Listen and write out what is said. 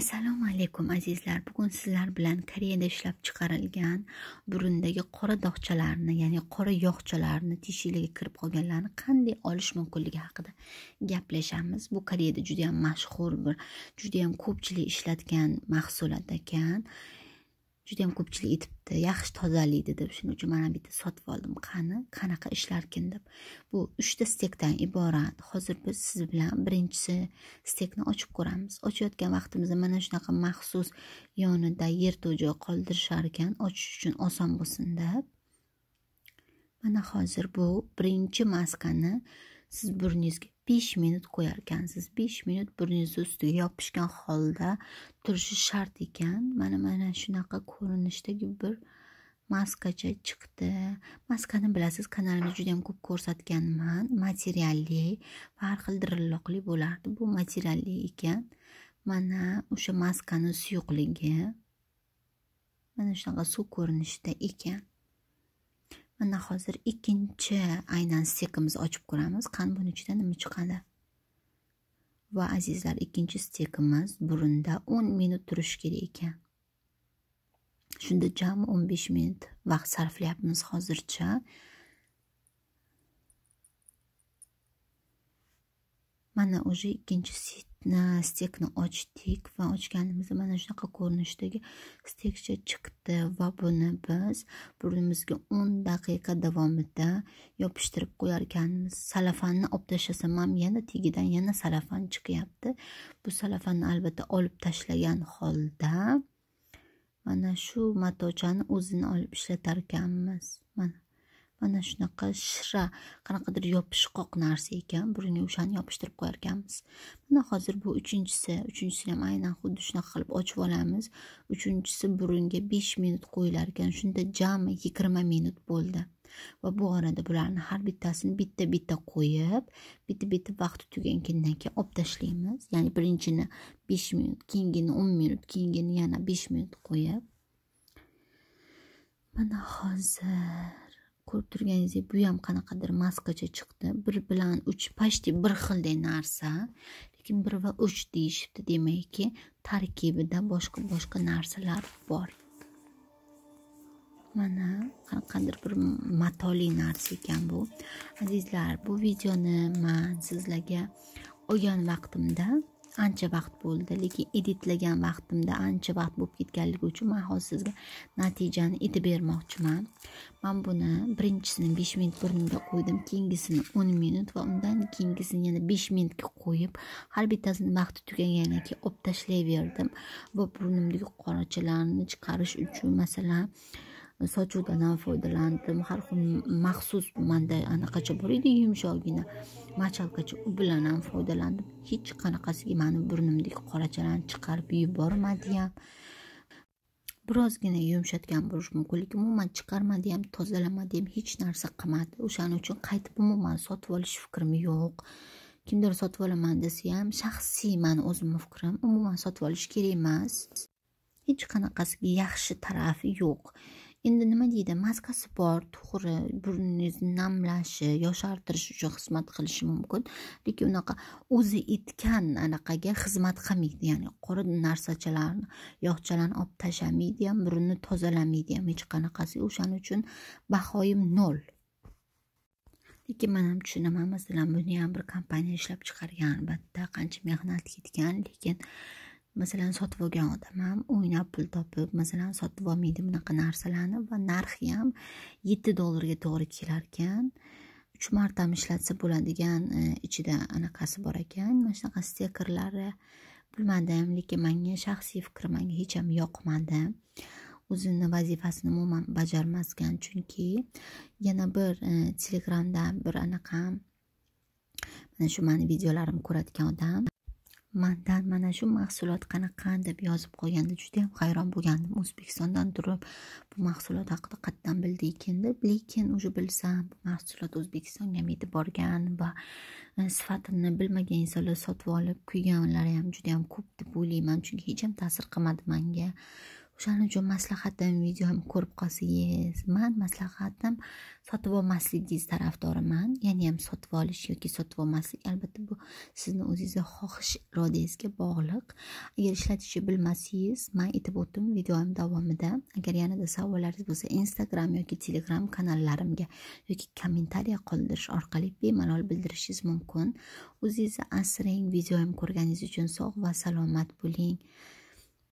assalomu alaykum azizlar bugun sizlar bilan koreyada ishlab chiqarilgan burundagi qora dog'chalarni ya'ni qora yog'chalarni teshiklarga kirib qolganlarni qanday olish mumkinligi haqida gaplashamiz bu koreyada judayam mashhur bir judayam ko'pchilik ishlatgan mahsulot ekan judayam ko'pchilik aytibdi yaxshi tozalaydi deb shuning uchun mana bitta sotib oldim qani qanaqa ishlarkin deb bu uchta stekdan iborat hozir biz siz bilan birinchisi stekni ochib ko'ramiz ochayotgan vaqtimizda mana shunaqa maxsus yonida yer yerto'ja qoldirishar ekan ochish uchun oson bo'lsin deb mana hozir bu birinchi maskani siz burningizga besh minut qo'yarkansiz besh minut burningizni ustiga yopishgan holda turishi shart ekan mana mana shunaqa ko'rinishdagi bir maskacha chiqdi maskani bilasiz kanalimda juda yam ko'p ko'rsatganman materialli va har xil dirilloqli bo'lardi bu materialli ekan mana o'sha maskani suyuqligi mana shunaqa suv ko'rinishida ekan mana hozir ikkinchi aynan stekimizni ochib ko'ramiz qani buni ichidan nima chiqadi va azizlar ikkinchi stekimiz burunda 10 minut turishi kerak ekan shunda jami 15 minut vaqt sarflayapmiz hozircha mana уже ikkinchi stekni ochdik va ochganimizda mana shunaqa ko'rinishdagi stekcha chiqdi va buni biz burnimizga o'n daqiqa davomida yopishtirib qo'yar ekanmiz salafanni olib tashlasam ham yana tagidan yana salafan chiqyapti bu salafanni albatta olib tashlagan holda mana shu matochani o'zini olib ishlatar ekanmiz mana mana shunaqa shira qanaqadir yopishqoq narsa ekan burunga o'shani yopishtirib qo'yar ekanmiz mana hozir bu uchinchisi uchinchisini ham aynan xuddi shunaqa qilib ochib olamiz uchinchisi burunga besh minut qo'yilar ekan shunda jami yigirma minut bo'ldi va bu orada bularni har bittasini bitta bitta qo'yib bitta bitta vaqti tugagandan keyin olib tashlaymiz ya'ni birinchini besh minut keyingini o'n minut keyingini yana besh minut qo'yib mana hozir ko'rib turganingizdek bu ham qanaqadir maskacha chiqdi bir bilan uch почти bir xilday narsa lekin bir va uch deyishibdi demakki tarkibida boshqa boshqa narsalar bor mana qanaqadir bir matoli narsa ekan bu azizlar bu videoni man sizlarga olgan vaqtimda ancha vaqt bo'ldi lekin editlagan vaqtimda ancha vaqt bo'lib ketganligi uchun man hozir sizga natijani aytib bermoqchiman man buni birinchisini besh minut burnimga qo'ydim keyingisini o'n minut va undan keyingisini yana besh minutga qo'yib har bittasini vaqti tugagandan keyin olib tashlayverdim va burnimdagi qorachalarni chiqarish uchun masalan sochuvdan foydalandim har xil maxsus manda anaqacha bor edi yumshoqgina machalkacha u bilan ham foydalandim hech qanaqasiga mani burnimdagi qorachalarni chiqarib yubormadi ham birozgina yumshatgan bo'lish mumkin lekin umuman chiqarmadi tozalamadi ham hech narsa qilmadi o'shaning uchun qaytib umuman sotib olish fikrim yo'q kimdir sotib olaman desa ham shaxsiy mani o'zimni fikrim umuman sotib olish kerak emas hech qanaqasiga yaxshi tarafi yo'q endi nima deydi maskasi bor tuxuri burningizni namlashi yoshartirish uchun xizmat qilishi mumkin lekin unaqa o'zi itgan anaqaga xizmat qilmaydi ya'ni qora narsachalarni yog'chalarni olib tashlamaydi ham burunni tozalamaydi ham hech qanaqasi o'shaning uchun bahoyim nol lekin man ham tushunaman masalan buni ham bir kompaniya ishlab chiqargan albatta qancha mehnat ketgan lekin masalan sotib olgan odam ham o'ynab pul topib masalan sotib olmaydi bunaqa narsalarni va narxi ham yetti dollarga to'g'ri kelar ekan uch marta ishlatsa bo'ladigan e, ichida anaqasi bor ekan mana shunaqa stekerlari bilmadim lekin manga shaxsiy fikri manga hech ham yoqmadi o'zini vazifasini umuman bajarmasgan chunki yana bir e, telegramda bir anaqam mana shu mani videolarimni ko'radigan odam mandan mana shu mahsulot qanaqa deb yozib qo'yganda yam hayron bo'lgandim o'zbekistondan turib bu mahsulot haqida qayerdan bildi ekan deb lekin уже bilsam bu mahsulot o'zbekistonga ham yetib borgan va e, sifatini bilmagan insonlar sotib olib kuyganlari ham juda yam ko'p deb o'ylayman chunki hech ham ta'sir qilmadi manga o'shaning uchun maslahatim videomni ko'rib qolsangiz man maslahatim sotib olmasligingiz tarafdoriman ya'ni ham sotib olish yoki sotib olmaslik albatta bu sizni o'zingizni xohish irodangizga bog'liq agar ishlatishni bilmasangiz man aytib o'tdim videom davomida agar yanada savollaringiz bo'lsa instagram yoki telegram kanallarimga yoki kommentariya qoldirish orqali bemalol bildirishingiz mumkin o'zingizni asrang videomni ko'rganingiz uchun sog' va salomat bo'ling